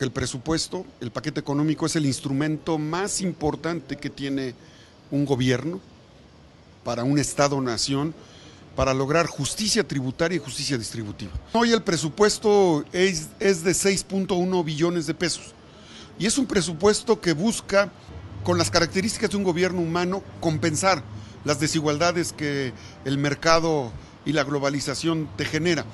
El presupuesto, el paquete económico es el instrumento más importante que tiene un gobierno para un Estado-nación para lograr justicia tributaria y justicia distributiva. Hoy el presupuesto es, es de 6.1 billones de pesos y es un presupuesto que busca, con las características de un gobierno humano, compensar las desigualdades que el mercado y la globalización te genera.